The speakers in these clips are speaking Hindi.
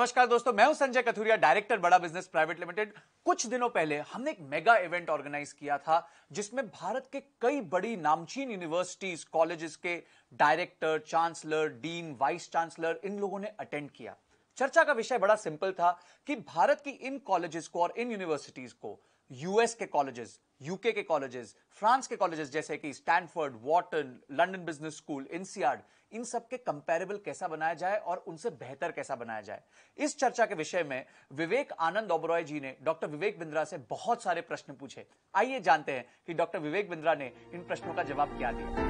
नमस्कार दोस्तों मैं हूं Sanjay Kathuria director Bada business private limited कुछ दिनों पहले हमने एक मेगा इवेंट ऑर्गेनाइज किया था जिसमें भारत के कई बड़ी नामचीन यूनिवर्सिटीज कॉलेजेस के director chancellor dean vice chancellor इन लोगों ने अटेंड किया चर्चा का विषय बड़ा सिंपल था कि भारत की इन कॉलेजेस को और इन यूनिवर्सिटीज को यूएस के कॉलेजेस यूके के कॉलेजेस फ्रांस के कॉलेजेस जैसे कि Stanford Wharton London business school NCR इन सब के कंपेरेबल कैसा बनाया जाए और उनसे बेहतर कैसा बनाया जाए इस चर्चा के विषय में विवेक आनंद ओबरॉय जी ने डॉक्टर विवेक बिंद्रा से बहुत सारे प्रश्न पूछे आइए जानते हैं कि डॉक्टर विवेक बिंद्रा ने इन प्रश्नों का जवाब क्या दिया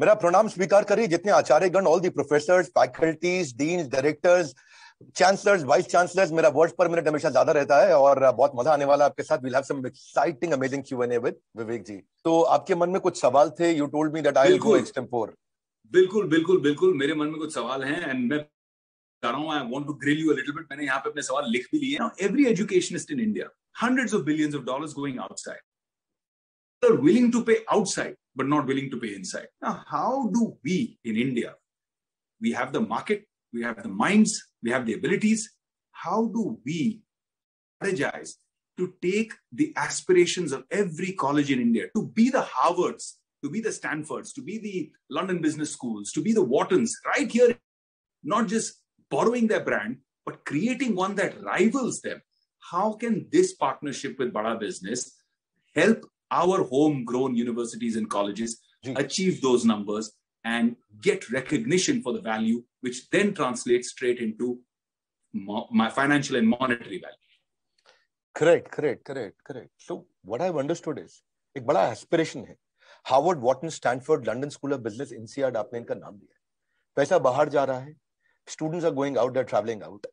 मेरा प्रणाम स्वीकार करिए जितने आचार्यगण all the professor faculties deans directors chancellors vice chancellors मेरा वर्ड पर मिनट हमेशा ज्यादा रहता है और बहुत मजा आने वाला आपके साथ will have some exciting amazing Q A with Vivek ji तो आपके मन में कुछ सवाल थे you told me that I will go extempore बिल्कुल बिल्कुल बिल्कुल मेरे मन में कुछ सवाल हैं एंड मैं कह रहा हूं I want to grill you a little bit मैंने यहां पे अपने सवाल लिख भी लिए हैं every educationist in India hundreds of billions of dollars going outside. Are willing to pay outside but not willing to pay inside now how do we in India we have the market we have the minds, we have the abilities. How do we strategize to take the aspirations of every college in India to be the Harvards, to be the Stanfords, to be the London business schools, to be the Whartons right here, not just borrowing their brand, but creating one that rivals them? How can this partnership with Bada Business help our homegrown universities and colleges achieve those numbers and get recognition for the value which then translates straight into my financial and monetary value. Correct, correct, correct, correct. So what I've understood is a big aspiration hai. Harvard, Wharton, Stanford, London School of Business, NCR, आपने इनका नाम लिया पैसा बाहर जा रहा है students are going out are travelling out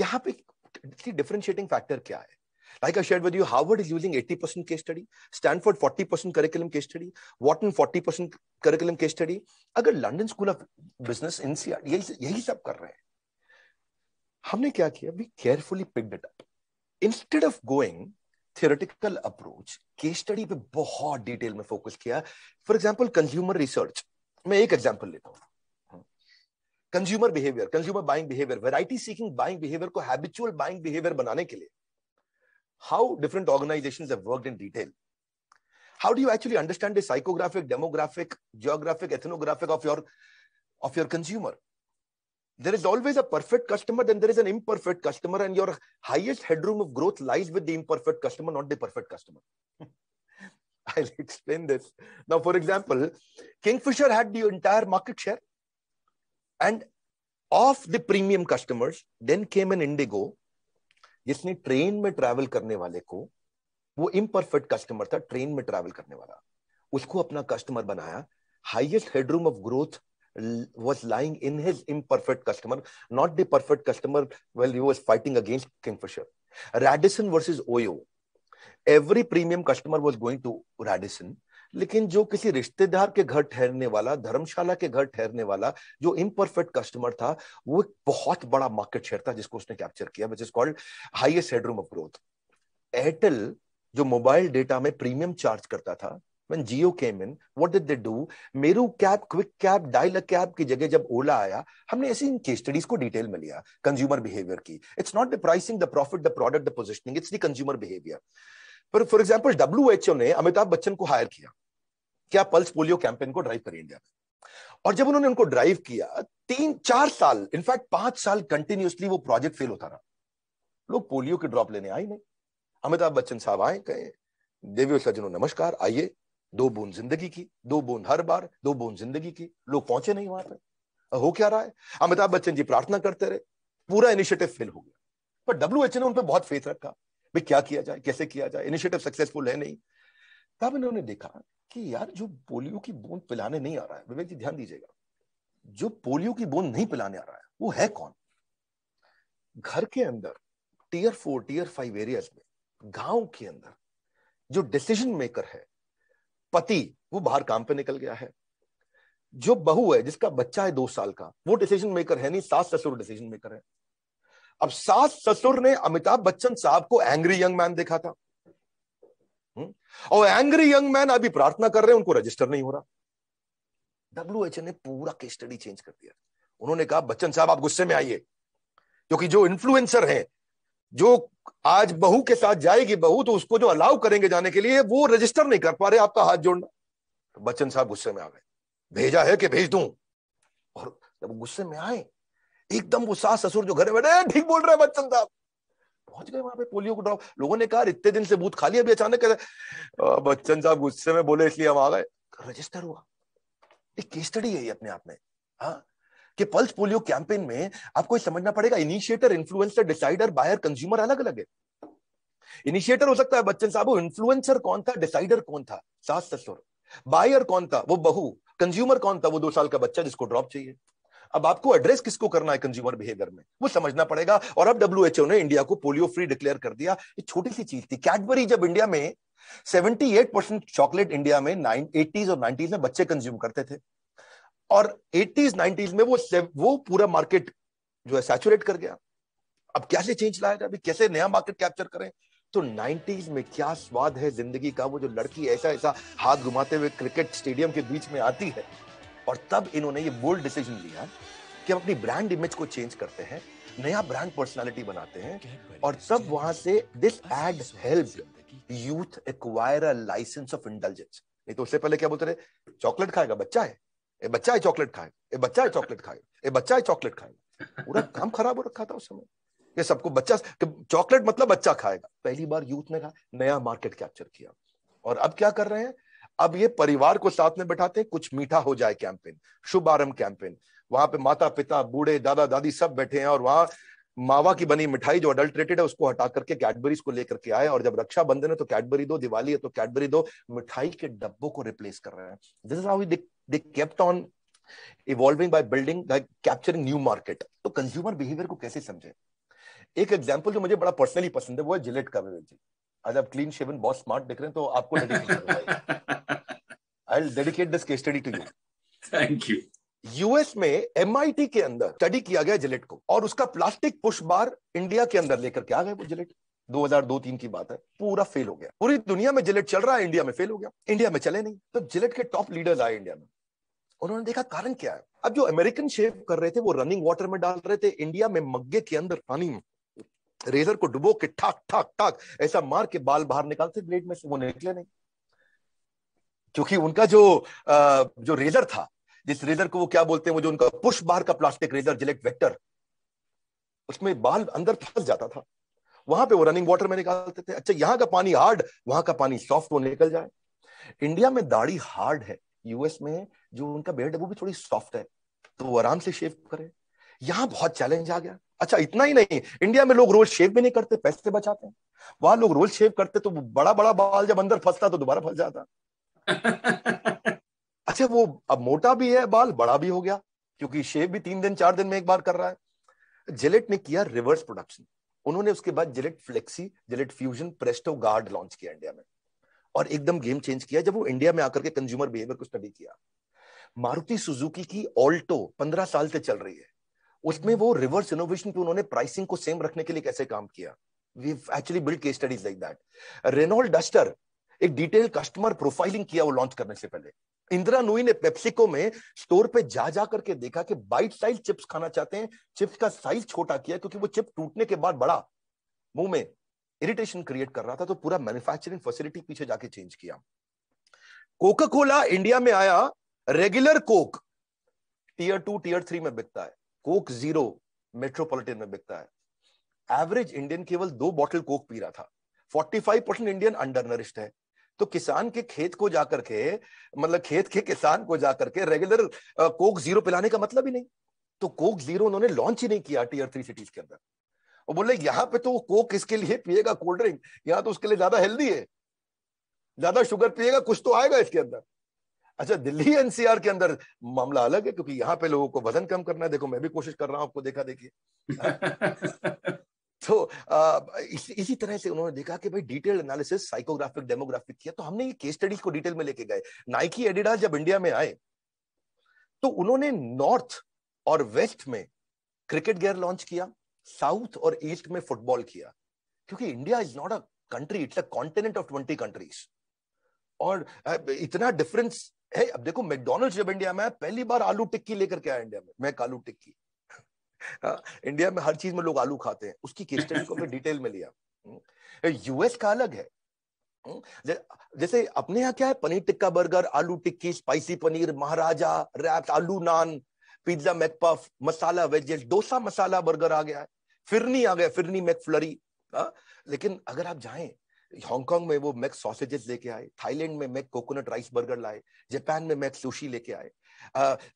यहाँ पे डिफरेंशिएटिंग फैक्टर क्या है Like I shared with you, Harvard is using 80% case study, Stanford 40% curriculum case study, Wharton 40% curriculum case study. अगर London school of business NCR यही यही सब कर रहे हैं हमने क्या किया we carefully picked it up instead of going theoretical approach case study पे बहुत डिटेल में फोकस किया फॉर एग्जांपल कंज्यूमर रिसर्च मैं एक एग्जांपल लेता हूँ consumer behaviour consumer buying behaviour variety seeking buying behaviour को हैबिचुअल बाइंग बिहेवियर बनाने के लिए how different organizations have worked in detail. How do you actually understand the psychographic, demographic, geographic, ethnographic of your, of your consumer? There is always a perfect customer, then there is an imperfect customer, and your highest headroom of growth lies with the imperfect customer, not the perfect customer. I'll explain this. Now, for example, Kingfisher had the entire market share. And of the premium customers, then came an Indigo, जिसने ट्रेन में ट्रैवल करने वाले को वो इम्परफेक्ट कस्टमर था ट्रेन में ट्रैवल करने वाला उसको अपना कस्टमर बनाया highest headroom of growth was lying in his imperfect customer not the perfect customer well you was fighting against Kingfisher Radisson versus Oyo every premium customer was going to Radisson लेकिन जो किसी रिश्तेदार के घर ठहरने वाला धर्मशाला के घर ठहरने वाला जो इम्परफेक्ट कस्टमर था वो एक बहुत बड़ा मार्केट शेयर था जिसको उसने कैप्चर किया which is called highest headroom of growth Airtel जो मोबाइल डेटा में प्रीमियम चार्ज करता था when Jio came in, what did they do? Meru cab, quick cab, dial a cab की जगह जब ओला आया हमने ऐसी इन केस स्टडीज को डिटेल में लिया कंज्यूमर बिहेवियर की it's not the pricing the profit the product the positioning it's the consumer behaviour पर for example W H O ने अमिताभ बच्चन को हायर किया क्या पल्स पोलियो कैंपेन को ड्राइव करें इंडिया में और जब उन्होंने उनको ड्राइव किया तीन चार साल इनफैक्ट पांच साल कंटिन्यूसली वो प्रोजेक्ट फेल होता रहा लोग पोलियो के ड्रॉप लेने आए नहीं अमिताभ बच्चन साहब आए कहे देवी सज्जनों नमस्कार आइए दो बूंद जिंदगी की दो बूंद हर बार दो बूंद जिंदगी की लोग पहुंचे नहीं वहां पर हो क्या रहा है अमिताभ बच्चन जी प्रार्थना करते रहे पूरा इनिशिएटिव फेल हो गया पर डब्ल्यू एच ने उन पर बहुत फेथ रखा भाई क्या किया जाए कैसे किया जाए इनिशिएटिव सक्सेसफुल है नहीं तब इन्होंने देखा कि यार जो पोलियो की बूंद पिलाने नहीं आ रहा है विवेक जी ध्यान दीजिएगा जो पोलियो की बूंद नहीं पिलाने आ रहा है वो है कौन घर के अंदर tier four tier five areas में गांव के अंदर जो डिसीजन मेकर है पति वो बाहर काम पे निकल गया है जो बहू है जिसका बच्चा है दो साल का वो डिसीजन मेकर है नहीं सास ससुर डिसीजन मेकर है अब सास ससुर ने अमिताभ बच्चन साहब को एंग्री यंग मैन देखा था हम्म। और एंग्री यंग मैन अभी प्रार्थना कर रहे हैं उनको रजिस्टर नहीं हो रहा डब्ल्यू एच ने पूरा केस स्टडी चेंज कर दिया उन्होंने कहा बच्चन साहब आप गुस्से में आइए क्योंकि जो इन्फ्लुएंसर है जो आज बहू के साथ जाएगी बहू तो उसको जो अलाउ करेंगे जाने के लिए वो रजिस्टर नहीं कर पा रहे आपका हाथ जोड़ना तो बच्चन साहब गुस्से में आ गए भेजा है कि भेज दू और जब गुस्से में आए एकदम वो सास ससुर जो घर में बैठे ठीक बोल रहे हैं बच्चन साहब पहुंच गए वहां पे पोलियो को ड्रॉप लोगों ने कहा इतने दिन से बूथ खाली अभी अचानक बच्चन साहब गुस्से में बोले इसलिए हम आ गए रजिस्टर हुआ एक केस स्टडी है ये अपने आप में हाँ कि पल्स पोलियो कैंपेन में आपको समझना पड़ेगा initiator influencer decider buyer consumer अलग अलग है इनिशिएटर हो सकता है बच्चन साहब इन्फ्लुएंसर कौन था डिसाइडर कौन था सास ससुर बायर कौन था वो बहू कंज्यूमर कौन था वो दो साल का बच्चा जिसको ड्रॉप चाहिए अब आपको एड्रेस किसको करना है कंज्यूमर बिहेवियर में वो समझना पड़ेगा और अब डब्ल्यू ने इंडिया को पोलियो फ्री डिक्लेयर कर दिया ये छोटी सी चीज थी कैडबरी जब इंडिया में एट परसेंट चॉकलेट इंडिया में नाइन एटीज और नाइनटीज में बच्चे कंज्यूम करते थे और एटीज नाइनटीज में वो वो पूरा मार्केट जो है सैचुरेट कर गया अब कैसे चेंज लाया जाए अभी कैसे नया मार्केट कैप्चर करें तो 90s में क्या स्वाद है जिंदगी का वो जो लड़की ऐसा ऐसा हाथ घुमाते हुए क्रिकेट स्टेडियम के बीच में आती है और तब इन्होंने ये बोल्ड डिसीजन लिया कि हम अपनी ब्रांड इमेज को चेंज करते हैं नया ब्रांड पर्सनालिटी बनाते हैं और तब वहां से this ad help youth acquire a licence of intelligence नहीं तो उससे पहले क्या बोलते रहे चॉकलेट खाएगा बच्चा है ए बच्चा है चॉकलेट खाए ए बच्चा है चॉकलेट खाए ए बच्चा है चॉकलेट खाएगा पूरा काम खराब हो रखा था उस समय ये सबको बच्चा चॉकलेट मतलब बच्चा खाएगा पहली बार यूथ ने कहा नया मार्केट कैप्चर किया और अब क्या कर रहे हैं अब ये परिवार को साथ में बैठाते हैं कुछ मीठा हो जाए कैंपेन शुभ आरंभ कैंपेन वहां पे माता पिता बूढ़े दादा दादी सब बैठे हैं और वहां मावा की बनी मिठाई जो अडल्ट्रेटेड है उसको हटा करके कैडबरीज को लेकर के आए और जब रक्षाबंधन है तो कैडबरी दो दिवाली है तो कैडबरी दो मिठाई के डब्बों को रिप्लेस कर रहे हैं this is how they kept on evolving by building like capturing new market तो कंज्यूमर बिहेवियर को कैसे समझे एक एग्जाम्पल जो मुझे बड़ा पर्सनली पसंद है वो है जिलेट का जी आज आप क्लीन शेवन बहुत स्मार्ट दिख रहे हैं तो आपको I dedicate this case study to you thank you US में एम के अंदर स्टडी किया गया जिलेट को और उसका प्लास्टिक पुश बार इंडिया के अंदर लेकर के आ गए वो जिलेट 2002-3 की बात है पूरा फेल हो गया पूरी दुनिया में जिलेट चल रहा है इंडिया में फेल हो गया इंडिया में चले नहीं तो जिलेट के टॉप लीडर्स आए इंडिया में उन्होंने देखा कारण क्या है अब जो अमेरिकन शेव कर रहे थे वो रनिंग वाटर में डाल रहे थे इंडिया में मग्गे के अंदर पानी में रेजर को डुबो के ठाक ठाक ठाक ऐसा मार के बाल बाहर निकालते ब्लेड में से वो निकले नहीं क्योंकि उनका जो जो रेजर था जिस रेजर को वो क्या बोलते हैं वो जो उनका पुश बाहर का प्लास्टिक रेजर जिलेक्ट वेक्टर उसमें बाल अंदर फंस जाता था वहां पे वो रनिंग वाटर में निकालते थे अच्छा यहाँ का पानी हार्ड वहां का पानी सॉफ्ट वो निकल जाए इंडिया में दाढ़ी हार्ड है यूएस में जो उनका बेड है वो भी थोड़ी सॉफ्ट है तो वो आराम से शेव करे यहाँ बहुत चैलेंज आ गया अच्छा इतना ही नहीं इंडिया में लोग रोल शेव भी नहीं करते पैसे बचाते हैं वहां लोग रोज शेव करते तो बड़ा बड़ा बाल जब अंदर फंसता तो दोबारा फंस जाता अच्छा वो अब मोटा भी है बाल बड़ा भी हो गया क्योंकि शेव भी तीन दिन चार दिन में एक बार कर रहा है जिलेट ने किया रिवर्स प्रोडक्शन उन्होंने उसके बाद Gillette flexi Gillette fusion presto guard launch किया इंडिया में और एकदम गेम चेंज किया जब वो इंडिया में आकर के कंज्यूमर बिहेवियर को स्टडी किया मारुति सुजुकी की ऑल्टो पंद्रह साल से चल रही है उसमें वो रिवर्स इनोवेशन पे उन्होंने प्राइसिंग को सेम रखने के लिए कैसे काम किया actually build case studies like that Renault Duster एक डिटेल कस्टमर प्रोफाइलिंग किया वो लॉन्च करने से पहले इंदिरा नूई ने पेप्सिको में स्टोर पे जा जा करके देखा कि बाइट साइज चिप्स खाना चाहते हैं चिप्स का साइज छोटा किया क्योंकि वो चिप टूटने के बाद बड़ा मुंह में इरिटेशन क्रिएट कर रहा था तो पूरा मैन्युफैक्चरिंग फैसिलिटी पीछे जाके चेंज किया कोका कोला इंडिया में आया regular Coke tier two tier three में बिकता है कोक जीरो मेट्रोपॉलिटन में बिकता है एवरेज इंडियन केवल दो बॉटल कोक पी रहा था 45 परसेंट इंडियन अंडर नरिश्ड है तो किसान के खेत को जाकर के मतलब खेत के किसान को जाकर के रेगुलर कोक जीरो पिलाने का मतलब ही नहीं तो कोक जीरो उन्होंने लॉन्च ही नहीं किया टीयर थ्री सिटीज के अंदर और बोले यहां पे तो कोक किसके लिए पिएगा कोल्ड ड्रिंक यहां तो उसके लिए ज्यादा हेल्दी है ज्यादा शुगर पिएगा कुछ तो आएगा इसके अंदर अच्छा दिल्ली एनसीआर के अंदर मामला अलग है क्योंकि यहाँ पे लोगों को वजन कम करना है देखो मैं भी कोशिश कर रहा हूँ आपको देखा देखिए तो इस, इसी तरह से उन्होंने देखा कि भाई डिटेल एनालिसिस साइकोग्राफिक डेमोग्राफिक किया तो हमने ये केस स्टडीज को डिटेल में लेके गए नाइकी एडिडास जब इंडिया में आए तो उन्होंने नॉर्थ और वेस्ट में क्रिकेट गेयर लॉन्च किया साउथ और ईस्ट में फुटबॉल किया क्योंकि India is not a country it's a continent of twenty countries और इतना डिफरेंस है अब देखो मैकडोनल्ड्स जब इंडिया में पहली बार आलू टिक्की लेकर के आया इंडिया में मैं आलू टिक्की इंडिया हाँ, में हर चीज में लोग आलू खाते हैं उसकी केस स्टडी को हमने डिटेल में लिया हम्म, यूएस का अलग है हम्म, जैसे अपने यहाँ क्या है paneer tikka burger aloo tikki spicy paneer Maharaja wrap aloo naan pizza McPuff masala wedges dosa masala burger आ गया है फिरनी आ गया फिरनी मैकफ्लरी हाँ, लेकिन अगर आप जाएं हांगकांग में वो मैक सॉसेजेस लेके आए थाईलैंड में मैक कोकोनट राइस बर्गर लाए जापान में मैक सुशी लेके आए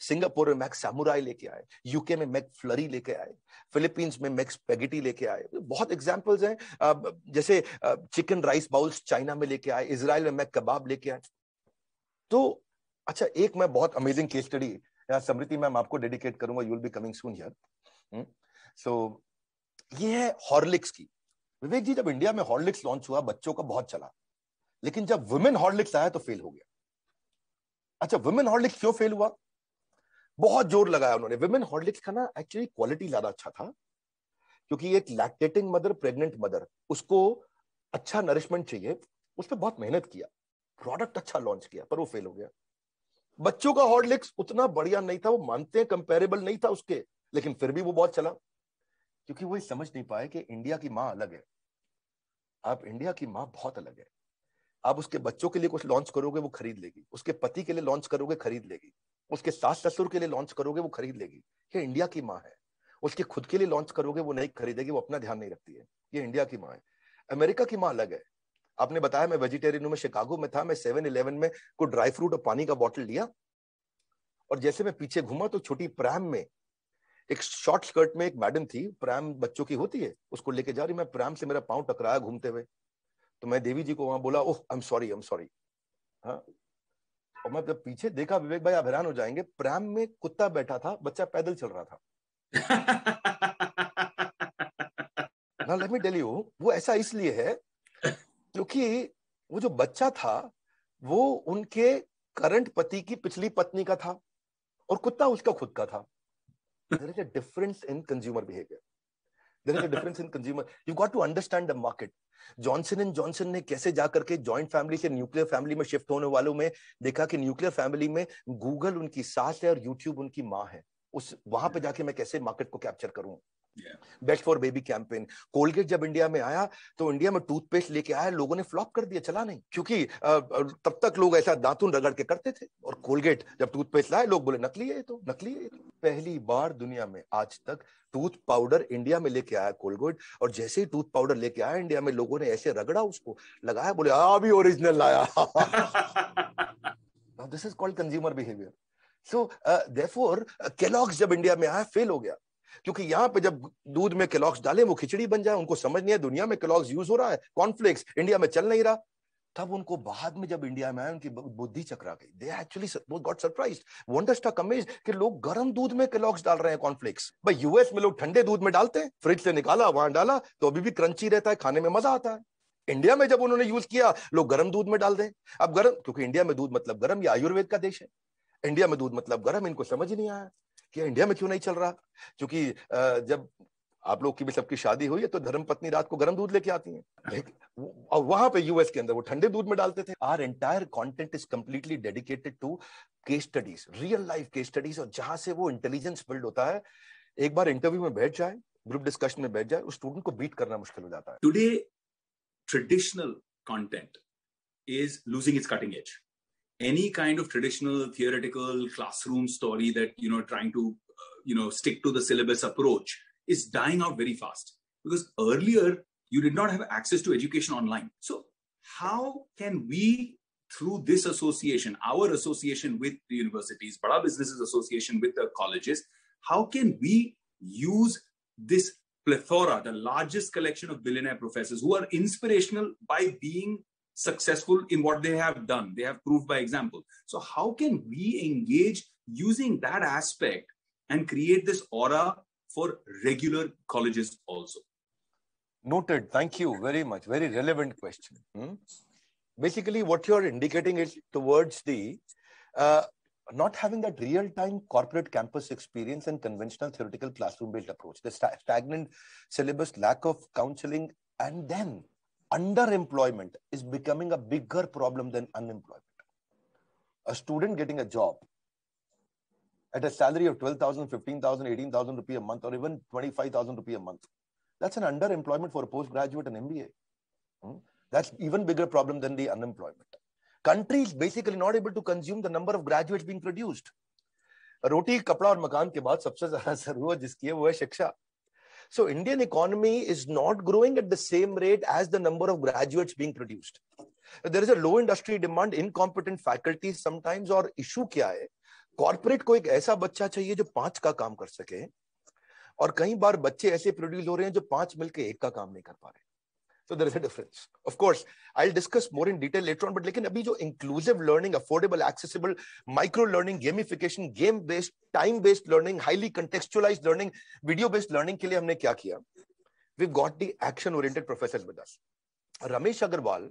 सिंगापुर में मैक सामुराई लेके आए यूके में मैक फ्लरी लेके आए फिलीपींस में मैक स्पेगेटी लेके आए तो बहुत एग्जाम्पल्स हैं जैसे चिकन राइस बाउल्स चाइना में लेके आए इसराइल में मैक कबाब लेके आए तो अच्छा एक मैं बहुत amazing case study Smriti ma'am आपको डेडिकेट करूंगा you will be coming soon here so ये है हॉर्लिक्स की विवेक जी जब इंडिया में हॉर्लिक्स लॉन्च हुआ बच्चों का बहुत चला लेकिन जब वुमेन हॉर्लिक्स आया तो फेल हो गया अच्छा वुमेन हॉर्लिक्स क्यों फेल हुआ बहुत जोर लगाया उन्होंने वुमेन हॉर्लिक्स का ना एक्चुअली क्वालिटी ज्यादा अच्छा था क्योंकि एक लैक्टेटिंग मदर प्रेग्नेंट मदर उसको अच्छा नरिशमेंट चाहिए उस पर बहुत मेहनत किया प्रोडक्ट अच्छा लॉन्च किया पर वो फेल हो गया बच्चों का हॉर्लिक्स उतना बढ़िया नहीं था वो मानते हैं कंपेरेबल नहीं था उसके लेकिन फिर भी वो बहुत चला क्योंकि वो समझ नहीं पाए कि इंडिया की माँ अलग है आप इंडिया की माँ बहुत अलग है आप उसके बच्चों के लिए कुछ लॉन्च करोगे वो खरीद लेगी उसके पति के लिए लॉन्च करोगे खरीद लेगी उसके सास ससुर के लिए लॉन्च करोगे वो खरीद लेगी ये इंडिया की माँ है उसके खुद के लिए लॉन्च करोगे वो नहीं खरीदेगी वो अपना ध्यान नहीं रखती है ये इंडिया की माँ है अमेरिका की माँ अलग है आपने बताया मैं वेजिटेरियन में शिकागो में था मैं सेवन इलेवन में कोई ड्राई फ्रूट और पानी का बॉटल लिया और जैसे मैं पीछे घूमा तो छोटी प्रैम में एक शॉर्ट स्कर्ट में एक मैडम थी प्रैम बच्चों की होती है उसको लेके जा रही मैं प्रैम से मेरा पाँव टकराया घूमते हुए तो मैं देवी जी को वहां बोला oh I am sorry I am sorry हाँ और मैं जब पीछे देखा विवेक भाई आप हैरान हो जाएंगे प्रैम में कुत्ता बैठा था बच्चा पैदल चल रहा था लेट मी टेल यू वो ऐसा इसलिए है क्योंकि वो जो बच्चा था वो उनके करंट पति की पिछली पत्नी का था और कुत्ता उसका खुद का था there is a difference in consumer behavior. There is a difference in consumer. you got to understand the market. Johnson and Johnson ने कैसे जाकर के जॉइंट फैमिली से न्यूक्लियर फैमिली में शिफ्ट होने वालों में देखा कि न्यूक्लियर फैमिली में गूगल उनकी सास है और यूट्यूब उनकी माँ है उस वहां पे जाके मैं कैसे मार्केट को कैप्चर करूं best for baby campaign Colgate जब इंडिया में आया तो इंडिया में टूथपेस्ट लेके आया लोगों ने फ्लॉप कर दिया चला नहीं क्योंकि तब तक लोग ऐसा दातुन रगड़ के करते थे और कोलगेट जब टूथपेस्ट लाए लोग बोले नकली है तो नकली है तो पहली बार दुनिया में आज तक टूथ पाउडर इंडिया में लेके आया कोलगेट और जैसे ही टूथ पाउडर लेके आया इंडिया में लोगों ने ऐसे रगड़ा उसको लगाया बोले भी ओरिजिनल लाया this is called consumer behaviour so therefore Kellogg's जब इंडिया में आया फेल हो गया क्योंकि यहाँ पे जब दूध में केलॉक्स डाले वो खिचड़ी बन जाए उनको समझ नहीं है दुनिया में केलॉक्स यूज हो रहा है कॉन्फ्लिक्स इंडिया में चल नहीं रहा तब उनको बाद में जब इंडिया में आए उनकी बुद्धि चकरा गई they actually got surprise wonderstruck amaze कि लोग गर्म दूध में केलॉक्स डाल रहे हैं कॉन्फ्लिक्स भाई यूएस में लोग ठंडे दूध में डालते हैं फ्रिज से निकाला वहां डाला तो अभी भी क्रंची रहता है खाने में मजा आता है इंडिया में जब उन्होंने यूज किया लोग गर्म दूध में डाल दें अब गर्म क्योंकि इंडिया में दूध मतलब गर्म या आयुर्वेद का देश है इंडिया में दूध मतलब गर्म इनको समझ नहीं आया कि इंडिया में क्यों नहीं चल रहा क्योंकि जब आप लोग की भी सबकी शादी हुई है तो धर्म पत्नी रात को गर्म दूध लेके आती है और वहां पे यूएस के अंदर वो ठंडे दूध में डालते थे our entire content is completely dedicated to case studies real life case studies और जहां से वो इंटेलिजेंस बिल्ड होता है एक बार इंटरव्यू में बैठ जाए ग्रुप डिस्कशन में बैठ जाए उस स्टूडेंट को बीट करना मुश्किल हो जाता है today traditional content is losing its cutting edge any kind of traditional theoretical classroom story that you know trying to uh, you know stick to the syllabus approach is dying out very fast because earlier you did not have access to education online so how can we through this association our association with the universities but our businesses association with the colleges how can we use this plethora the largest collection of billionaire professors who are inspirational by being successful in what they have done. They have proved by example. So, how can we engage using that aspect and create this aura for regular colleges also? Noted. Thank you very much. Very relevant question. Hmm? Basically, what you're indicating is towards the uh, not having that real time corporate campus experience and conventional theoretical classroom based approach, the st- stagnant syllabus, lack of counseling, and then underemployment is becoming a bigger problem than unemployment. A student getting a job at a salary of 12,000, 15,000, 18,000 rupee a month, or even 25,000 rupee a month. That's an underemployment for a postgraduate and MBA. Hmm? That's even bigger problem than the unemployment. Countries basically not able to consume the number of graduates being produced. रोटी कपड़ा और मकान के बाद सबसे ज्यादा जरूरत जिसकी है वो है शिक्षा So Indian economy is not growing at the same rate as the number of graduates being produced. There is a low industry demand, incompetent faculty sometimes or issue kya hai? Corporate को एक ऐसा बच्चा चाहिए जो पांच का काम कर सके और कई बार बच्चे ऐसे प्रोड्यूस हो रहे हैं जो पांच मिलकर एक का काम नहीं कर पा रहे So there is a difference. Of course, I'll discuss more in detail later on, but लेकिन अभी जो inclusive learning, affordable, accessible, micro learning, gamification, game based, time based learning, highly contextualized learning, video based learning के लिए हमने क्या किया? We've got the action oriented professors with us. Ramesh Agarwal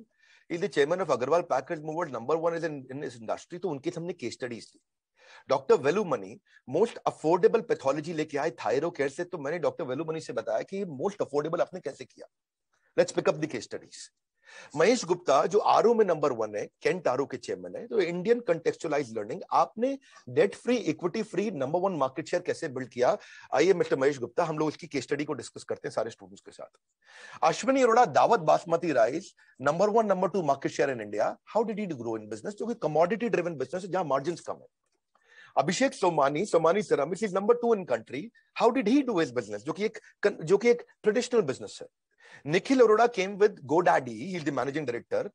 is the chairman of Agarwal Packers Movers, number one is in, in his industry, तो उनके हमने case studies ली. Doctor Velumani most affordable pathology लेके आए थायरो केयर से तो मैंने डॉक्टर वेलुमनी से बताया कि मोस्ट अफोर्डेबल आपने कैसे किया let's pick up case studies Mahesh Gupta जो आरओ में नंबर वन है कैंट आरओ के चेयरमैन है तो इंडियन कंटेक्चुअलाइज लर्निंग आपने debt free equity free number one market share कैसे बिल्ड किया आइए मिस्टर महेश गुप्ता हम लोग उसकी केस स्टडी को डिस्कस करते हैं सारे स्टूडेंट्स के साथ Ashwini Arora Daawat basmati rice number one number two market share in India how did you grow in business जो कि कमोडिटी ड्रिवन बिजनेस जहां मार्जिन कम है Abhishek Somani Somani ceramics is number two in country how did he do his business जो कि एक जो कि एक ट्रेडिशनल बिजनेस है Nikhil Arora came with GoDaddy he is the managing director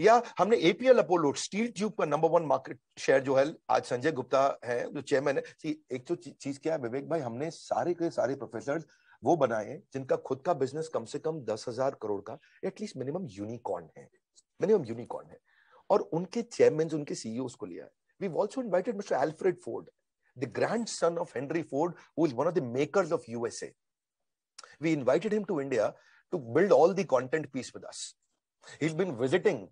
या हमने एपीएल अपोलो स्टील ट्यूब का नंबर वन मार्केट शेयर जो है आज संजय गुप्ता है जो चेयरमैन है सी एक तो चीज क्या है विवेक भाई हमने सारे के सारे प्रोफेसर वो बनाए हैं जिनका खुद का बिजनेस कम से कम दस हजार करोड़ का एटलीस्ट मिनिमम यूनिकॉर्न है मिनिमम यूनिकॉर्न है और उनके चेयरमैन उनके सीईओ e को लिया है we also invited mister Alfred Ford the grandson of Henry Ford, who is one of the makers of USA. We invited him to India to build all the content piece with us. He's been visiting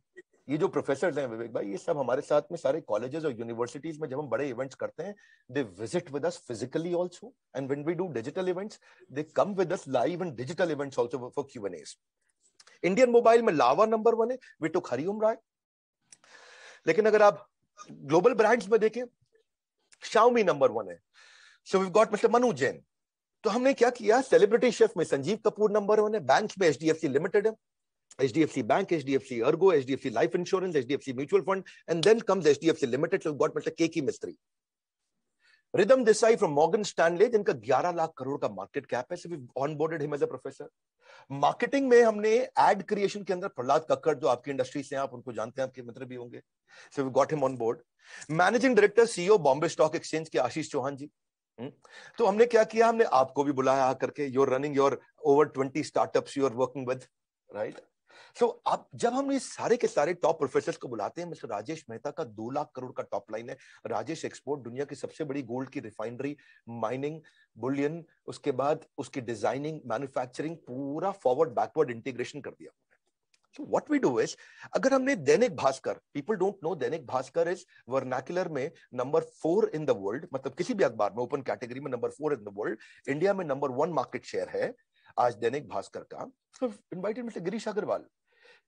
ये जो प्रोफेसर हैं विवेक भाई ये सब हमारे साथ में सारे कॉलेजेस और यूनिवर्सिटीज में जब हम बड़े इवेंट्स करते हैं they visit with us physically also and when we do digital events they come with us live and digital events also for Q and S Indian mobile में लावा नंबर वन है वी टुक हरिओम राय लेकिन अगर आप ग्लोबल ब्रांड्स में देखें शाओमी नंबर वन है so we got mister Manu Jain तो हमने क्या किया सेलिब्रिटी शेफ में संजीव कपूर नंबर वन है बैंक में एच लिमिटेड है H H H D D D F F F C C C bank Ergo life HDFC Bank, HDFC Ergo, HDFC Life Insurance, HDFC Mutual Fund, and then comes HDFC Limited. Got got K K Mistry Ridham Desai from Morgan Stanley, जिनका ग्यारह लाख करोड़ का मार्केट कैप है so onboarded him as a professor marketing में हमने एड क्रिएशन के अंदर प्रहलाद कक्कड़ जो आपकी इंडस्ट्री से हैं आप उनको जानते हैं आपके मित्र भी होंगे so we got him on board managing director CEO Bombay stock exchange के आशीष चौहान जी हम्म। तो हमने क्या किया हमने आपको भी बुलाया आकर के your running your over twenty startup you working with right so आप जब हम इस सारे के सारे टॉप प्रोफेसर को बुलाते हैं मिस्टर राजेश मेहता का दो लाख करोड़ का टॉप लाइन है राजेश एक्सपोर्ट दुनिया की सबसे बड़ी गोल्ड की रिफाइनरी माइनिंग बुलियन उसके बाद उसकी डिजाइनिंग मैन्युफैक्चरिंग पूरा फॉरवर्ड बैकवर्ड इंटीग्रेशन कर दिया So what we do is, अगर हमने दैनिक Bhaskar people don't know Dainik Bhaskar is vernacular में number four in the world मतलब किसी भी अखबार में ओपन कैटेगरी में number four in the world India में नंबर वन मार्केट शेयर है आज दैनिक भास्कर का तो मिस्टर गिरीश अग्रवाल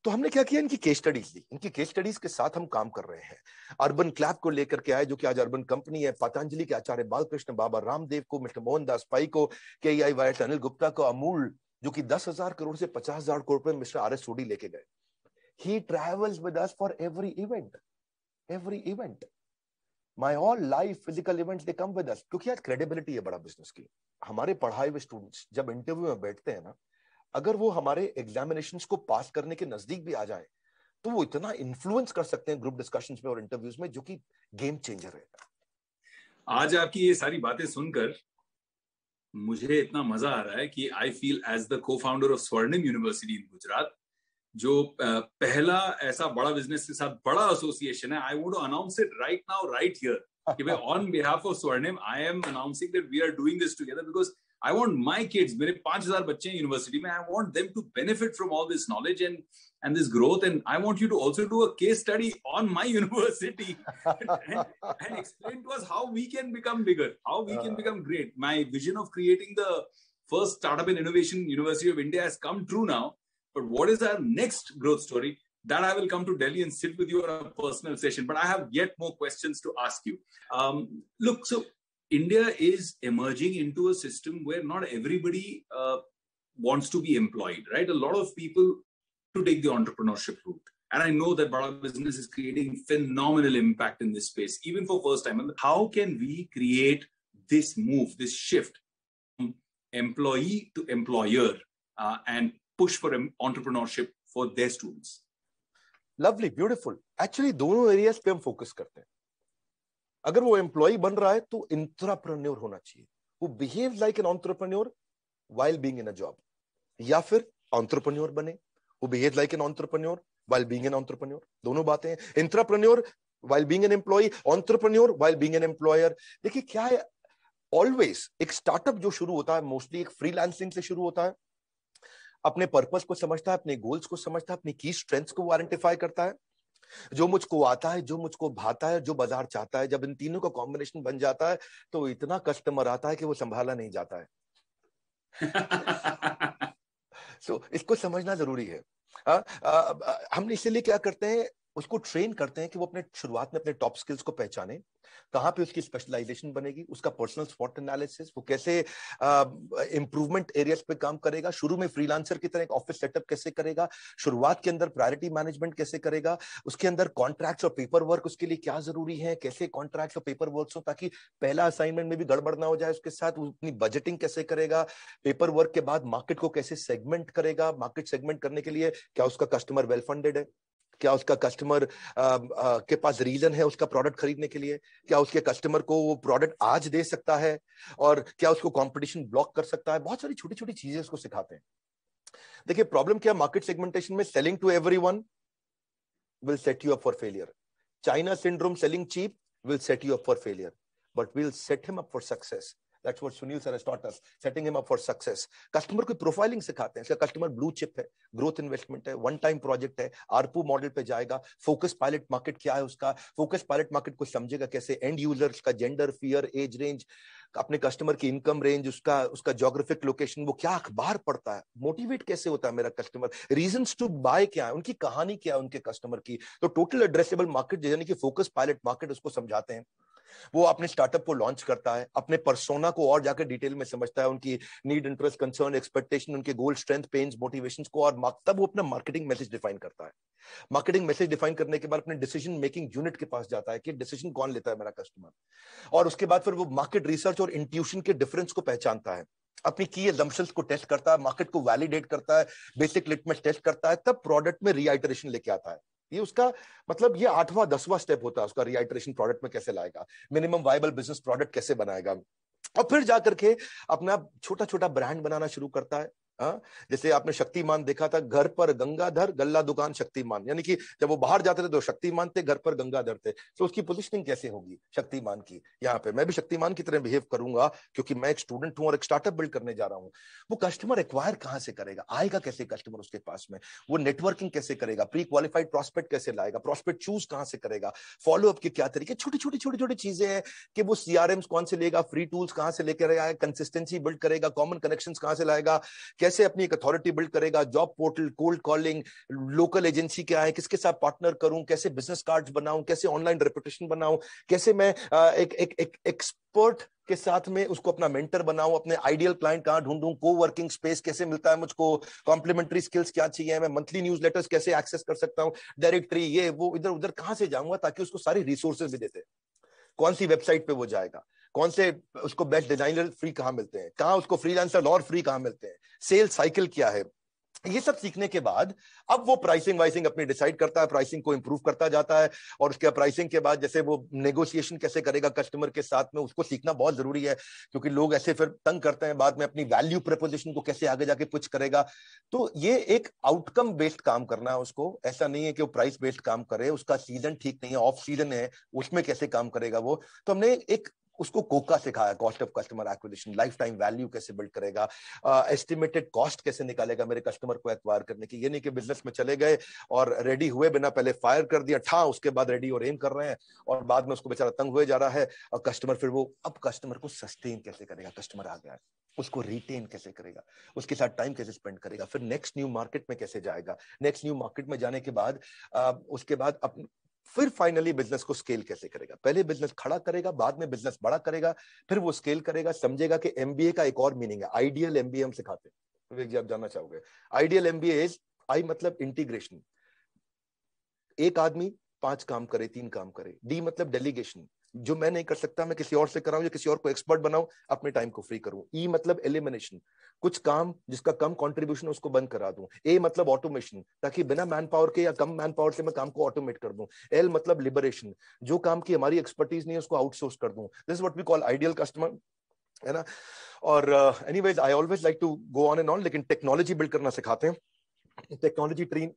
तो हमने क्या किया इनकी केस स्टडीज ली इनकी केस स्टडीज के साथ हम काम कर रहे हैं अर्बन क्लैप को लेकर के आए जो कि आज अर्बन कंपनी है पतंजलि के आचार्य बालकृष्ण बाबा रामदेव को मिस्टर मोहनदास पाई को के आई वाई अनिल गुप्ता को अमूल जो कि दस हजार करोड़ से पचास हजार करोड़ रुपए मिस्टर आर एस सोडी लेके गए he travels with us for every event every event my all life physical events they come with us क्योंकि आज क्रेडिबिलिटी है बड़ा बिजनेस की हमारे पढ़ाए हुए स्टूडेंट्स जब इंटरव्यू में बैठते हैं ना अगर वो हमारे एग्जामिनेशन को पास करने के नजदीक भी आ जाए तो वो इतना इन्फ्लुएंस कर सकते हैं ग्रुप डिस्कशन में और इंटरव्यूज में जो कि गेम चेंजर है आज आपकी ये सारी बातें सुनकर मुझे इतना मजा आ रहा है कि I feel as the cofounder of Swarnim university in Gujarat जो पहला ऐसा बड़ा बिजनेस के साथ बड़ा एसोसिएशन है I would announce it right now right here कि भाई on behalf of Swarnim I am announcing that we are doing this together because I want my kids, मेरे 5000 बच्चे हैं यूनिवर्सिटी में, I want them to benefit from all this knowledge and and this growth, and I want you to also do a case study on my university and, explain to us how we can become bigger, how we can uh. become great. My vision of creating the first startup and innovation university of India has come true now. But what is our next growth story? that I will come to Delhi and sit with you on a personal session. But I have yet more questions to ask you. Um, look, so India is emerging into a system where not everybody uh, wants to be employed, right? A lot of people to take the entrepreneurship route. And I know that Bada Business is creating phenomenal impact in this space, even for first time. how can we create this move, this shift from employee to employer uh, and push for entrepreneurship for their students? Lovely, beautiful. Actually, दोनों एरियाज पे हम फोकस करते हैं अगर वो एम्प्लॉय बन रहा है तो इंट्राप्रन्योर होना चाहिए वो behave like an entrepreneur while being in a job या फिर ऑन्ट्रप्रन्योर बने वो behave like an entrepreneur while being an entrepreneur दोनों बातें हैं intrapreneur while being an employee entrepreneur while being an employer देखिए क्या है ऑलवेज एक स्टार्टअप जो शुरू होता है मोस्टली एक फ्रीलांसिंग से शुरू होता है अपने पर्पस को समझता है अपने गोल्स को समझता है अपनी की स्ट्रेंथ्स को आइडेंटिफाई करता है जो मुझको आता है जो मुझको भाता है जो बाजार चाहता है जब इन तीनों का कॉम्बिनेशन बन जाता है तो इतना कस्टमर आता है कि वो संभाला नहीं जाता है सो so, इसको समझना जरूरी है आ, आ, आ, हम इसीलिए क्या करते हैं उसको ट्रेन करते हैं कि वो अपने शुरुआत में अपने टॉप स्किल्स को पहचाने कहाँ पे उसकी स्पेशलाइजेशन बनेगी उसका पर्सनल स्पॉट एनालिसिस वो कैसे इंप्रूवमेंट एरियाज पे काम करेगा शुरू में फ्रीलांसर की तरह ऑफिस सेटअप कैसे करेगा शुरुआत के अंदर प्रायोरिटी मैनेजमेंट कैसे करेगा उसके अंदर कॉन्ट्रैक्ट्स और पेपर वर्क उसके लिए क्या जरूरी है कैसे कॉन्ट्रैक्ट्स और पेपर वर्क हो ताकि पहला असाइनमेंट में भी गड़बड़ ना हो जाए उसके साथ अपनी बजटिंग कैसे करेगा पेपर वर्क के बाद मार्केट को कैसे सेगमेंट करेगा मार्केट सेगमेंट करने के लिए क्या उसका कस्टमर वेल फंडेड है क्या उसका कस्टमर के पास रीजन है उसका प्रोडक्ट खरीदने के लिए क्या उसके कस्टमर को वो प्रोडक्ट आज दे सकता है और क्या उसको कंपटीशन ब्लॉक कर सकता है बहुत सारी छोटी छोटी चीजें उसको सिखाते हैं देखिए प्रॉब्लम क्या मार्केट सेगमेंटेशन में selling to everyone will set you up for failure China syndrome selling cheap will set you up for failure but will set him up for success That's what Sunil sir has taught us, setting him up for success. Customer को प्रोफाइलिंग सिखाते हैं इसका कस्टमर ब्लू चिप है ग्रोथ इन्वेस्टमेंट है वन टाइम प्रोजेक्ट है आरपू मॉडल पे जाएगा फोकस पायलट मार्केट क्या है उसका फोकस पायलट मार्केट को समझेगा कैसे एंड यूजर्स का जेंडर फियर एज रेंज अपने कस्टमर की इनकम रेंज उसका उसका जोग्राफिक लोकेशन वो क्या अखबार पढ़ता है मोटिवेट कैसे होता है मेरा कस्टमर रीजन टू बाय क्या है उनकी कहानी क्या है उनके कस्टमर की तो टोटल एड्रेसेबल मार्केट यानी कि फोकस पायलट मार्केट उसको समझाते हैं वो अपने स्टार्टअप को लॉन्च करता है अपने परसोना को और जाकर डिटेल में समझता है उनकी नीड इंटरेस्ट कंसर्न एक्सपेक्टेशन उनके गोल स्ट्रेंथ पेन मोटिवेशन को और तब वो अपना मार्केटिंग मैसेज डिफाइन करता है मार्केटिंग मैसेज डिफाइन करने के बाद अपने डिसीजन मेकिंग यूनिट के पास जाता है कि डिसीजन कौन लेता है मेरा कस्टमर और उसके बाद फिर वो मार्केट रिसर्च और इंट्यूशन के डिफरेंस को पहचानता है अपनी की को टेस्ट करता है मार्केट को वैलिडेट करता है बेसिक लिटमस टेस्ट करता है तब प्रोडक्ट में रीआइटरेशन लेके आता है ये उसका मतलब ये आठवां दसवां स्टेप होता है उसका रिहाइड्रेशन प्रोडक्ट में कैसे लाएगा मिनिमम वाइबल बिजनेस प्रोडक्ट कैसे बनाएगा और फिर जाकर के अपना छोटा छोटा ब्रांड बनाना शुरू करता है हाँ जैसे आपने शक्तिमान देखा था घर पर गंगाधर गल्ला दुकान शक्तिमान यानी कि जब वो बाहर जाते थे तो शक्तिमान थे घर पर गंगाधर थे तो उसकी पोजिशनिंग कैसे होगी शक्तिमान की यहाँ पे मैं भी शक्तिमान की तरह बिहेव करूंगा क्योंकि मैं एक स्टूडेंट हूँ और एक स्टार्टअप बिल्ड करने जा रहा हूँ वो कस्टमर एक्वायर कहाँ से करेगा आएगा कैसे कस्टमर उसके पास में वो नेटवर्किंग कैसे करेगा प्री क्वालिफाइड प्रॉस्पेक्ट कैसे लाएगा प्रॉस्पेक्ट चूज कहाँ से करेगा फॉलो अप के क्या तरीके छोटी छोटी छोटी छोटी चीजें हैं कि वो सीआरएम कौन से लेगा फ्री टूल्स कहाँ से लेकर आएगा कंसिस्टेंसी बिल्ड करेगा कॉमन कनेक्शन कहाँ से लाएगा कैसे कैसे अपनी एक अथॉरिटी बिल्ड करेगा job portal cold calling local agency क्या है किसके साथ पार्टनर करूं कैसे बिजनेस कार्ड बनाऊं कैसे ऑनलाइन रेपुटेशन बनाऊं कैसे मैं एक एक एक एक्सपर्ट के साथ में उसको अपना मेंटर बनाऊं अपने आइडियल क्लाइंट कहाँ ढूंढूं को वर्किंग स्पेस कैसे मिलता है मुझको कॉम्प्लीमेंट्री स्किल्स क्या चाहिए मैं मंथली न्यूज लेटर्स कैसे एक्सेस कर सकता हूँ डायरेक्टरी ये वो इधर उधर कहाँ से जाऊंगा ताकि उसको सारी रिसोर्सेज भी देते कौन सी वेबसाइट पे वो जाएगा कौन से उसको बेस्ट डिजाइनर फ्री कहाँ मिलते हैं कहाँ उसको फ्रीलांसर और फ्री कहाँ मिलते हैं सेल साइकिल क्या है ये सब सीखने के बाद अब वो प्राइसिंग वाइसिंग अपनी डिसाइड करता है प्राइसिंग को इंप्रूव करता जाता है और उसके प्राइसिंग के बाद जैसे वो नेगोशिएशन कैसे करेगा कस्टमर के साथ में उसको सीखना बहुत जरूरी है क्योंकि लोग ऐसे फिर तंग करते हैं बाद में अपनी वैल्यू प्रपोजिशन को कैसे आगे जाके कुछ करेगा तो ये एक आउटकम बेस्ड काम करना है उसको ऐसा नहीं है कि वो प्राइस बेस्ड काम करे उसका सीजन ठीक नहीं है ऑफ सीजन है उसमें कैसे काम करेगा वो तो हमने एक उसको कोका सिखाया cost of customer acquisition lifetime value कैसे बिल्ड करेगा एस्टिमेटेड uh, कॉस्ट कैसे निकालेगा मेरे कस्टमर को एक्वायर करने की ये नहीं कि बिजनेस में चले गए और रेडी हुए बिना पहले फायर कर दिया ठा उसके बाद रेडी और एम कर रहे हैं और बाद में उसको बेचारा तंग हुए जा रहा है और कस्टमर फिर वो अब कस्टमर को सस्टेन कैसे करेगा कस्टमर आ गया है उसको रिटेन कैसे करेगा उसके साथ टाइम कैसे स्पेंड करेगा फिर नेक्स्ट न्यू मार्केट में कैसे जाएगा नेक्स्ट न्यू मार्केट में जाने के बाद आ, उसके बाद अप, फिर फाइनली बिजनेस को स्केल कैसे करेगा पहले बिजनेस खड़ा करेगा बाद में बिजनेस बड़ा करेगा फिर वो स्केल करेगा समझेगा कि एमबीए का एक और मीनिंग है आइडियल एमबीए हम सिखाते हैं जी आप जानना चाहोगे आइडियल एमबीए इज आई मतलब इंटीग्रेशन एक आदमी पांच काम करे तीन काम करे डी मतलब डेलीगेशन जो मैं नहीं कर सकता मैं किसी और से कराऊं या किसी और को एक्सपर्ट बनाऊं अपने टाइम को फ्री करूं ई e मतलब एलिमिनेशन कुछ काम जिसका कम कंट्रीब्यूशन उसको बंद करा दूं ए मतलब ऑटोमेशन ताकि बिना मैन पावर के या कम मैन पावर से मैं काम को ऑटोमेट कर दूं एल मतलब लिबरेशन जो काम की हमारी एक्सपर्टीज नहीं है उसको आउटसोर्स कर दूं this what we call ideal customer है ना और anyways I always like to go on and on लेकिन टेक्नोलॉजी बिल्ड करना सिखाते हैं टेक्नोलॉजी ट्रेन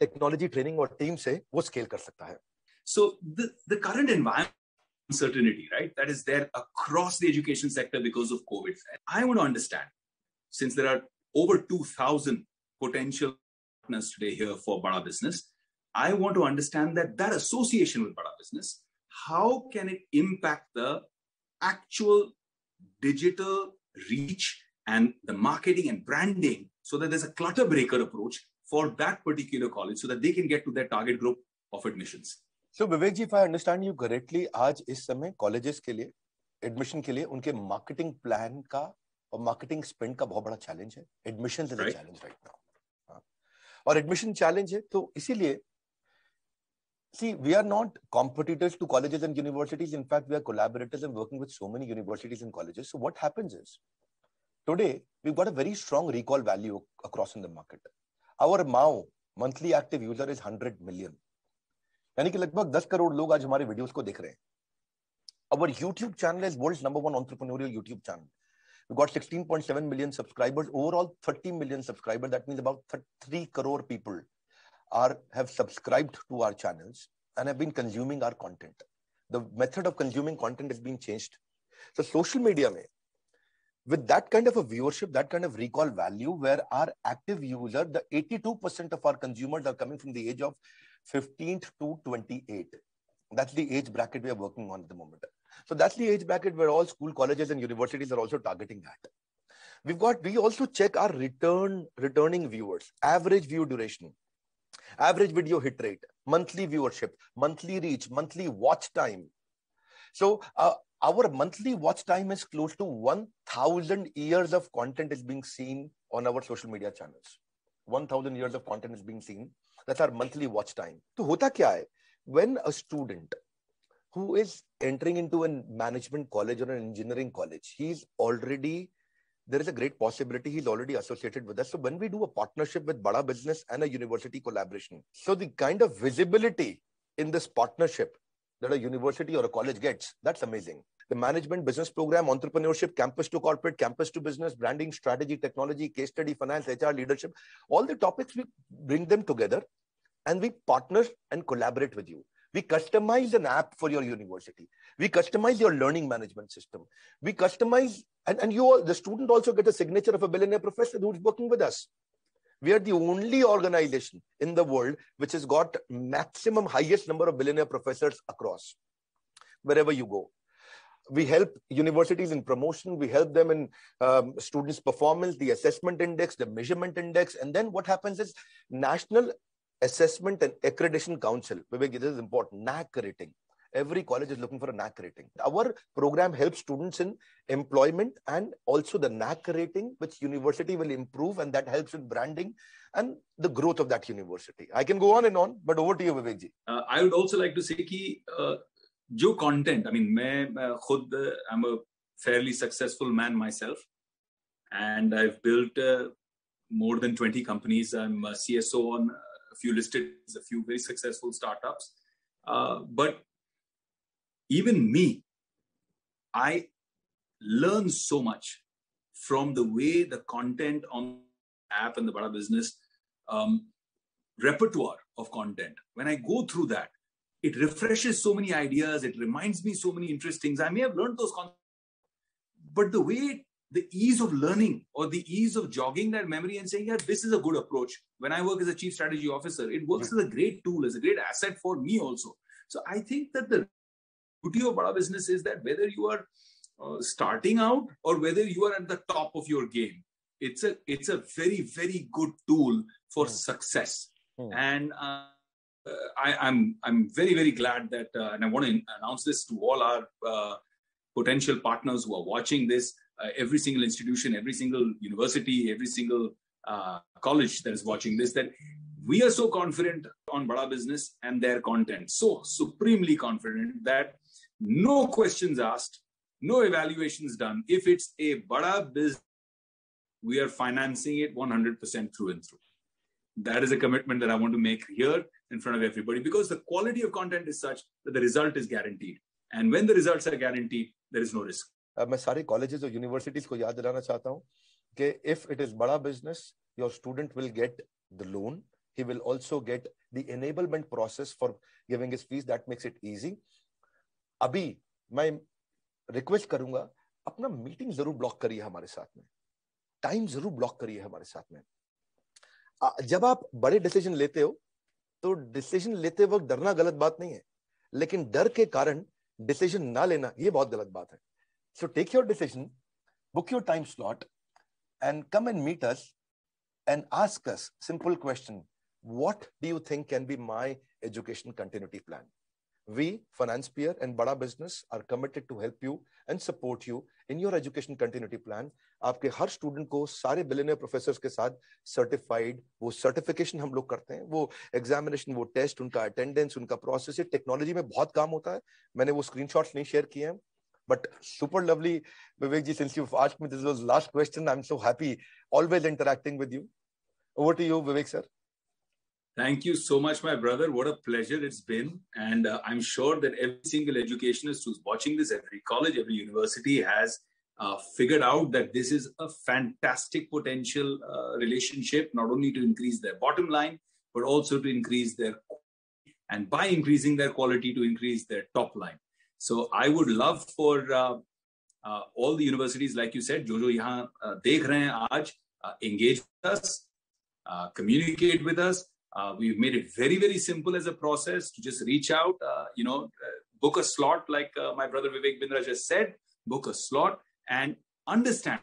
टेक्नोलॉजी ट्रेनिंग और टीम से वो स्केल कर सकता है So the, the current environment uncertainty, right, that is there across the education sector because of COVID. I want to understand, since there are over 2,000 potential partners today here for Bada Business, I want to understand that that association with Bada Business, how can it impact the actual digital reach and the marketing and branding so that there's a clutter breaker approach for that particular college so that they can get to their target group of admissions. So Vivek ji I understand you correctly आज इस समय कॉलेजेस के लिए एडमिशन के लिए उनके मार्केटिंग प्लान का और मार्केटिंग स्पेंड का बहुत बड़ा चैलेंज है एडमिशन चैलेंज राइट नाउ और एडमिशन चैलेंज है तो इसीलिए see we are not competitors to colleges and universities in fact we are collaborators and working with so many universities and colleges so what happens is today we got a very strong recall value across in the market our MAU monthly active user is 100 million यानी कि लगभग दस करोड़ लोग आज हमारे वीडियोस को देख रहे हैं our YouTube channel is world number one entrepreneurial YouTube channel got sixteen point seven million subscribers overall thirty million subscriber that mean about three crore people are have subscribed to our channels and have been consuming our content the method of consuming content is been change तो सोशल मीडिया में With that kind of a viewership, that kind of recall value, where our active user, the 82% of our consumers are coming from the age of 15th to 28. That's the age bracket we are working on at the moment. So that's the age bracket where all school, colleges, and universities are also targeting that. We've got we also check our return returning viewers, average view duration, average video hit rate, monthly viewership, monthly reach, monthly watch time. So uh, our monthly watch time is close to 1,000 years of content is being seen on our social media channels. 1000 years of content is being seen that's our monthly watch time to hota kya hai when a student who is entering into a management college or an engineering college he's already there is a great possibility he's already associated with us so when we do a partnership with bada business and a university collaboration so the kind of visibility in this partnership that a university or a college gets that's amazing the management, business program, entrepreneurship, campus to corporate, campus to business, branding, strategy, technology, case study, finance, HR, leadership, all the topics, we bring them together and we partner and collaborate with you. We customize an app for your university. We customize your learning management system. We customize, and, and you, the student also get a signature of a billionaire professor who's working with us. We are the only organization in the world which has got maximum highest number of billionaire professors across wherever you go we help universities in promotion we help them in um, students performance the assessment index the measurement index and then what happens is national assessment and accreditation council Vivek, this is important nac rating every college is looking for a NAC rating. Our program helps students in employment and also the NAC rating, which university will improve, and that helps with branding and the growth of that university. I can go on and on, but over to you, Vivekji. Uh, I would also like to say that uh, जो content. I mean, मैं खुद I am fairly successful man myself and i've built uh, more than 20 companies i'm a cso on a few listed a few very successful startups uh, but even me i learn so much from the way the content on app and the bada business um, repertoire of content when i go through that it refreshes so many ideas. It reminds me so many interesting things. I may have learned those concepts, but the way the ease of learning or the ease of jogging that memory and saying, yeah, this is a good approach. When I work as a chief strategy officer, it works as a great tool, as a great asset for me also. So I think that the beauty of our business is that whether you are uh, starting out or whether you are at the top of your game, it's a it's a very very good tool for hmm. success. Hmm. And uh, uh, I, am I'm, I'm very very glad that, uh, and I want to announce this to all our uh, potential partners who are watching this. every single institution, every single university, every single college that is watching this, that we are so confident on Bada Business and their content, so supremely confident that no questions asked, no evaluations done. If it's a Bada business, we are financing it 100% through and through. That is a commitment that I want to make here in front of everybody because the quality of content is such that the result is guaranteed. And when the results are guaranteed, there is no risk. i मैं सारे कॉलेजेस और यूनिवर्सिटीज को याद दिलाना चाहता हूँ कि इफ इट इज बड़ा business your student will get the loan he will also get the enablement process for giving his fees that makes it easy अभी मैं रिक्वेस्ट करूंगा अपना मीटिंग जरूर ब्लॉक करिए हमारे साथ में टाइम जरूर ब्लॉक करिए हमारे साथ में जब आप बड़े डिसीजन लेते हो तो डिसीजन लेते वक्त डरना गलत बात नहीं है लेकिन डर के कारण डिसीजन ना लेना ये बहुत गलत बात है so take your decision book your time slot and come and meet us and ask us simple question what do you think can be my education continuity plan We, Finance Peer and Bada Business are committed to help you and support you in your education continuity plan. आपके हर स्टूडेंट को सारे बिलियनियर प्रोफेसर्स के साथ सर्टिफाइड वो सर्टिफिकेशन हम लोग करते हैं वो एग्जामिनेशन वो टेस्ट उनका अटेंडेंस उनका प्रोसेस ये टेक्नोलॉजी में बहुत काम होता है मैंने वो स्क्रीनशॉट्स नहीं शेयर किए हैं But super lovely, Vivek since you've asked me this was last question, I'm so happy always interacting with you. Over to you, Vivek sir. Thank you so much, my brother. What a pleasure it's been. And uh, I'm sure that every single educationist who's watching this, every college, every university has uh, figured out that this is a fantastic potential uh, relationship, not only to increase their bottom line, but also to increase their, and by increasing their quality, to increase their top line. So I would love for uh, uh all the universities, like you said, Jojo, यहाँ देख रहे engage with us, uh, communicate with us, uh, we've made it very, very simple as a process to just reach out, uh, you know, uh, book a slot, like uh, my brother Vivek Bindra just said, book a slot and understand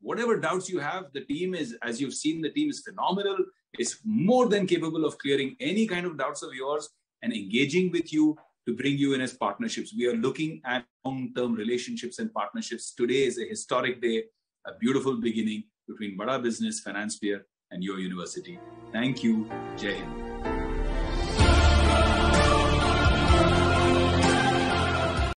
whatever doubts you have. The team is, as you've seen, the team is phenomenal. It's more than capable of clearing any kind of doubts of yours and engaging with you to bring you in as partnerships. We are looking at long term relationships and partnerships. Today is a historic day, a beautiful beginning between Bada Business, Finance Peer, and your university. Thank you. Jai Hind.